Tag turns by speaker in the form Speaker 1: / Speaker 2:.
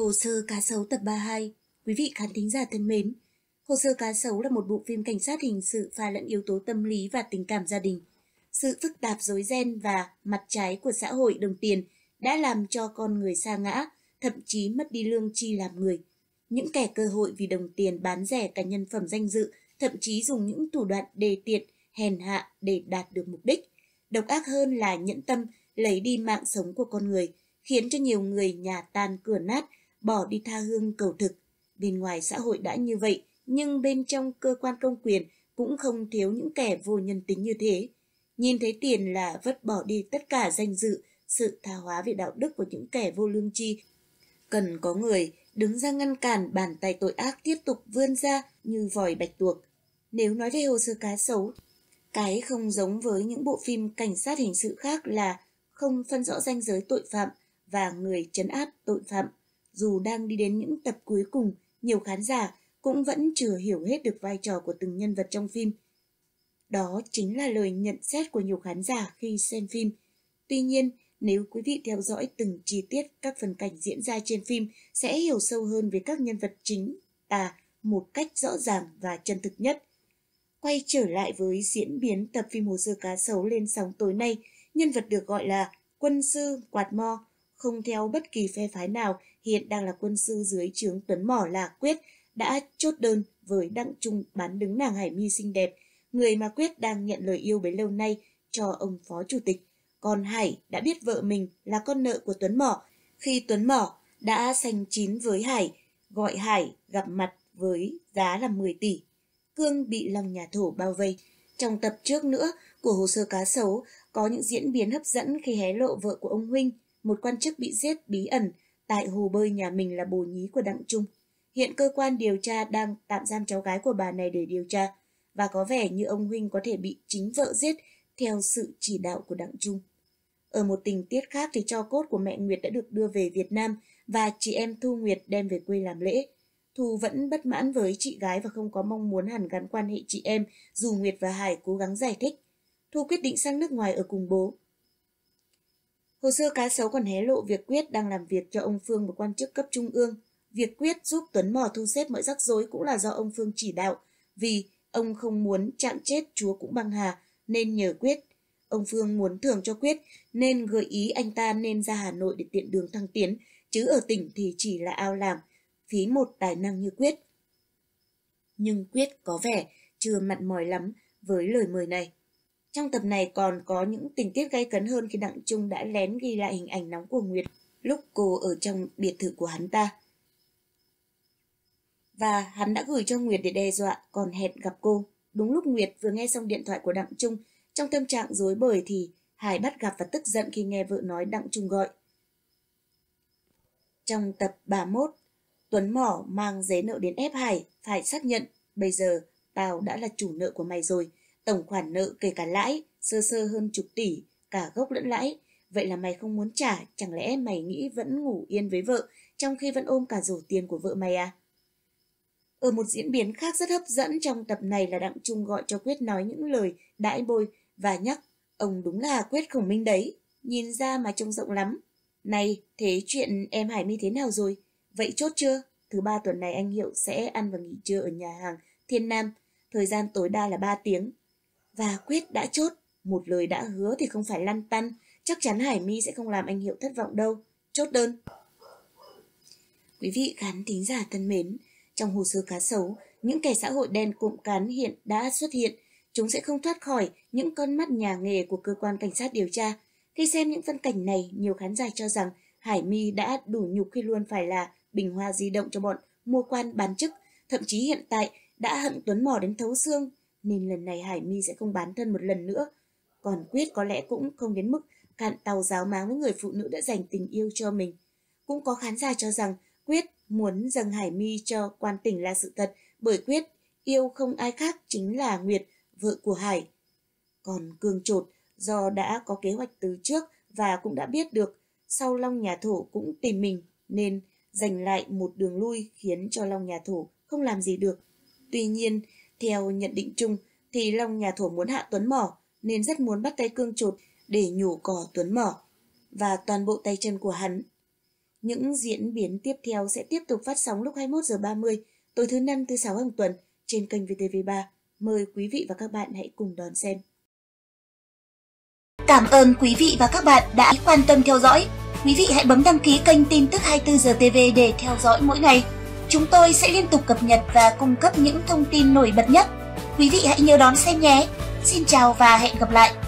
Speaker 1: Hồ sơ cá sấu tập 32 Quý vị khán thính giả thân mến, Hồ sơ cá sấu là một bộ phim cảnh sát hình sự pha lẫn yếu tố tâm lý và tình cảm gia đình. Sự phức tạp rối ren và mặt trái của xã hội đồng tiền đã làm cho con người sa ngã, thậm chí mất đi lương chi làm người. Những kẻ cơ hội vì đồng tiền bán rẻ cả nhân phẩm danh dự, thậm chí dùng những thủ đoạn đề tiện, hèn hạ để đạt được mục đích. Độc ác hơn là nhẫn tâm lấy đi mạng sống của con người, khiến cho nhiều người nhà tan cửa nát – bỏ đi tha hương cầu thực. Bên ngoài xã hội đã như vậy, nhưng bên trong cơ quan công quyền cũng không thiếu những kẻ vô nhân tính như thế. Nhìn thấy tiền là vứt bỏ đi tất cả danh dự, sự tha hóa về đạo đức của những kẻ vô lương tri. Cần có người đứng ra ngăn cản bàn tay tội ác tiếp tục vươn ra như vòi bạch tuộc. Nếu nói về hồ sơ cá sấu, cái không giống với những bộ phim cảnh sát hình sự khác là không phân rõ ranh giới tội phạm và người chấn áp tội phạm dù đang đi đến những tập cuối cùng, nhiều khán giả cũng vẫn chưa hiểu hết được vai trò của từng nhân vật trong phim. Đó chính là lời nhận xét của nhiều khán giả khi xem phim. Tuy nhiên, nếu quý vị theo dõi từng chi tiết các phần cảnh diễn ra trên phim sẽ hiểu sâu hơn về các nhân vật chính tà một cách rõ ràng và chân thực nhất. Quay trở lại với diễn biến tập phim Hồ sơ cá sấu lên sóng tối nay, nhân vật được gọi là quân sư Quạt Mo không theo bất kỳ phe phái nào, hiện đang là quân sư dưới trướng Tuấn Mỏ là Quyết, đã chốt đơn với Đặng Trung bán đứng nàng Hải Mi xinh đẹp, người mà Quyết đang nhận lời yêu bấy lâu nay cho ông phó chủ tịch. Còn Hải đã biết vợ mình là con nợ của Tuấn Mỏ, khi Tuấn Mỏ đã sành chín với Hải, gọi Hải gặp mặt với giá là 10 tỷ. Cương bị lòng nhà thổ bao vây. Trong tập trước nữa của hồ sơ cá sấu có những diễn biến hấp dẫn khi hé lộ vợ của ông Huynh, một quan chức bị giết bí ẩn tại hồ bơi nhà mình là bồ nhí của Đặng Trung. Hiện cơ quan điều tra đang tạm giam cháu gái của bà này để điều tra, và có vẻ như ông Huynh có thể bị chính vợ giết theo sự chỉ đạo của Đặng Trung. Ở một tình tiết khác thì cho cốt của mẹ Nguyệt đã được đưa về Việt Nam và chị em Thu Nguyệt đem về quê làm lễ. Thu vẫn bất mãn với chị gái và không có mong muốn hàn gắn quan hệ chị em dù Nguyệt và Hải cố gắng giải thích. Thu quyết định sang nước ngoài ở cùng bố, Hồ sơ cá sấu còn hé lộ việc Quyết đang làm việc cho ông Phương một quan chức cấp trung ương. Việc Quyết giúp Tuấn Mò thu xếp mọi rắc rối cũng là do ông Phương chỉ đạo, vì ông không muốn chạm chết chúa cũng băng hà, nên nhờ Quyết. Ông Phương muốn thưởng cho Quyết, nên gợi ý anh ta nên ra Hà Nội để tiện đường thăng tiến, chứ ở tỉnh thì chỉ là ao làm, phí một tài năng như Quyết. Nhưng Quyết có vẻ chưa mặn mỏi lắm với lời mời này. Trong tập này còn có những tình tiết gay cấn hơn khi Đặng Trung đã lén ghi lại hình ảnh nóng của Nguyệt lúc cô ở trong biệt thự của hắn ta. Và hắn đã gửi cho Nguyệt để đe dọa, còn hẹn gặp cô. Đúng lúc Nguyệt vừa nghe xong điện thoại của Đặng Trung, trong tâm trạng dối bời thì Hải bắt gặp và tức giận khi nghe vợ nói Đặng Trung gọi. Trong tập 31, Tuấn Mỏ mang giấy nợ đến ép Hải, phải xác nhận, bây giờ tao đã là chủ nợ của mày rồi, Tổng khoản nợ kể cả lãi, sơ sơ hơn chục tỷ, cả gốc lẫn lãi. Vậy là mày không muốn trả, chẳng lẽ mày nghĩ vẫn ngủ yên với vợ, trong khi vẫn ôm cả rổ tiền của vợ mày à? Ở một diễn biến khác rất hấp dẫn trong tập này là Đặng Trung gọi cho Quyết nói những lời đãi bôi và nhắc ông đúng là Quyết khổng minh đấy, nhìn ra mà trông rộng lắm. Này, thế chuyện em Hải mi thế nào rồi? Vậy chốt chưa? Thứ ba tuần này anh Hiệu sẽ ăn và nghỉ trưa ở nhà hàng Thiên Nam, thời gian tối đa là ba tiếng. Và quyết đã chốt, một lời đã hứa thì không phải lăn tăn, chắc chắn Hải My sẽ không làm anh Hiệu thất vọng đâu. Chốt đơn. Quý vị khán thính giả thân mến, trong hồ sơ cá sấu, những kẻ xã hội đen cụm cán hiện đã xuất hiện. Chúng sẽ không thoát khỏi những con mắt nhà nghề của cơ quan cảnh sát điều tra. Khi xem những phân cảnh này, nhiều khán giả cho rằng Hải My đã đủ nhục khi luôn phải là bình hoa di động cho bọn mua quan bán chức. Thậm chí hiện tại đã hận Tuấn Mò đến thấu xương nên lần này Hải Mi sẽ không bán thân một lần nữa. Còn Quyết có lẽ cũng không đến mức cạn tàu giáo máng với người phụ nữ đã dành tình yêu cho mình. Cũng có khán giả cho rằng Quyết muốn dâng Hải Mi cho quan tỉnh là sự thật bởi Quyết yêu không ai khác chính là Nguyệt, vợ của Hải. Còn Cương Trột do đã có kế hoạch từ trước và cũng đã biết được sau Long nhà thổ cũng tìm mình nên dành lại một đường lui khiến cho Long nhà thổ không làm gì được. Tuy nhiên, theo nhận định chung thì Long nhà thổ muốn hạ Tuấn mỏ nên rất muốn bắt tay cương chuột để nhổ cỏ Tuấn mỏ và toàn bộ tay chân của hắn. Những diễn biến tiếp theo sẽ tiếp tục phát sóng lúc 21 h 30 tối thứ năm thứ sáu hàng tuần trên kênh VTV3. Mời quý vị và các bạn hãy cùng đón xem. Cảm ơn quý vị và các bạn đã quan tâm theo dõi. Quý vị hãy bấm đăng ký kênh tin tức 24 giờ TV để theo dõi mỗi ngày. Chúng tôi sẽ liên tục cập nhật và cung cấp những thông tin nổi bật nhất. Quý vị hãy nhớ đón xem nhé. Xin chào và hẹn gặp lại.